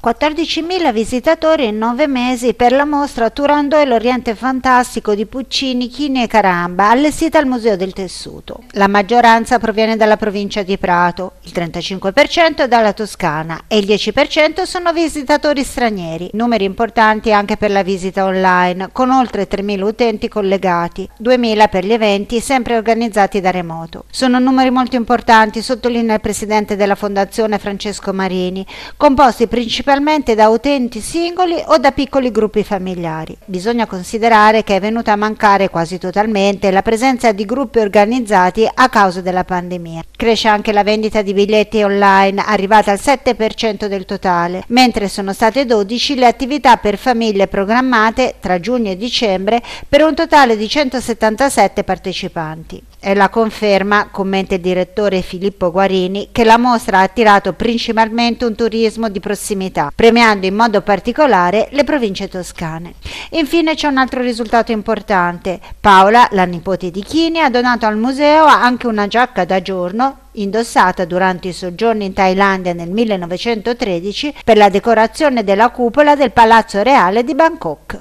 14.000 visitatori in nove mesi per la mostra Turandò e l'Oriente Fantastico di Puccini, Chini e Caramba, allestita al Museo del Tessuto. La maggioranza proviene dalla provincia di Prato, il 35% dalla Toscana e il 10% sono visitatori stranieri, numeri importanti anche per la visita online, con oltre 3.000 utenti collegati, 2.000 per gli eventi sempre organizzati da remoto. Sono numeri molto importanti, sottolinea il presidente della Fondazione Francesco Marini, composti principalmente principalmente da utenti singoli o da piccoli gruppi familiari. Bisogna considerare che è venuta a mancare quasi totalmente la presenza di gruppi organizzati a causa della pandemia. Cresce anche la vendita di biglietti online, arrivata al 7% del totale, mentre sono state 12 le attività per famiglie programmate tra giugno e dicembre per un totale di 177 partecipanti. È la conferma, commenta il direttore Filippo Guarini, che la mostra ha attirato principalmente un turismo di prossimità città, premiando in modo particolare le province toscane. Infine c'è un altro risultato importante. Paola, la nipote di Chini, ha donato al museo anche una giacca da giorno indossata durante i soggiorni in Thailandia nel 1913 per la decorazione della cupola del Palazzo Reale di Bangkok.